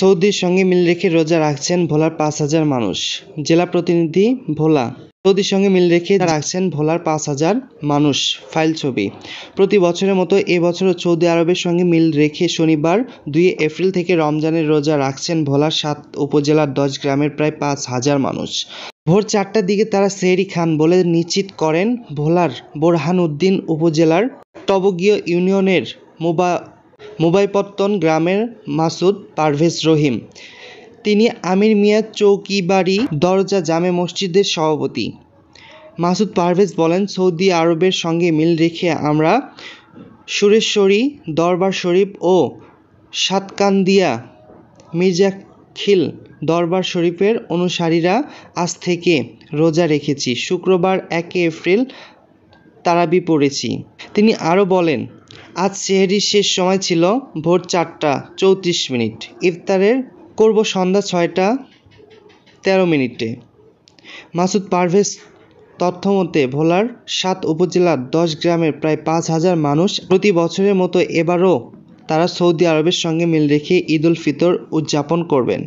সৌদির সঙ্গে মিল রেখে রোজা রাখছেন ভোলার পাঁচ হাজার মানুষ জেলা প্রতিনিধি ভোলা সৌদির সঙ্গে মিল রেখে রাখছেন ভোলার পাঁচ হাজার মানুষ ফাইল ছবি প্রতি বছরের মতো এবছরও সৌদি আরবের সঙ্গে মিল রেখে শনিবার দুই এপ্রিল থেকে রমজানের রোজা রাখছেন ভোলার সাত উপজেলার দশ গ্রামের প্রায় পাঁচ হাজার মানুষ ভোর চারটার দিকে তারা সেরি খান বলে নিশ্চিত করেন ভোলার বোরহান উদ্দিন উপজেলার টবগীয় ইউনিয়নের মোবা মুবাইপত্তন গ্রামের মাসুদ পারভেজ রহিম তিনি আমির মিয়া চৌকিবাড়ি দরজা জামে মসজিদের সভাপতি মাসুদ পারভেজ বলেন সৌদি আরবের সঙ্গে মিল রেখে আমরা সুরেশ্বরী দরবার শরীফ ও সাতকান্দিয়া মির্জাখিল দরবার শরীফের অনুসারীরা আজ থেকে রোজা রেখেছি শুক্রবার একে এপ্রিল তারাবি পড়েছি তিনি আরও বলেন আজ সেহরির শেষ সময় ছিল ভোর চারটা চৌত্রিশ মিনিট ইফতারের করব সন্ধ্যা ছয়টা তেরো মিনিটে মাসুদ পারভেজ তথ্যমতে ভোলার সাত উপজেলার দশ গ্রামের প্রায় পাঁচ হাজার মানুষ প্রতি বছরের মতো এবারও তারা সৌদি আরবের সঙ্গে মিল রেখে ঈদ উল ফিতর উদযাপন করবেন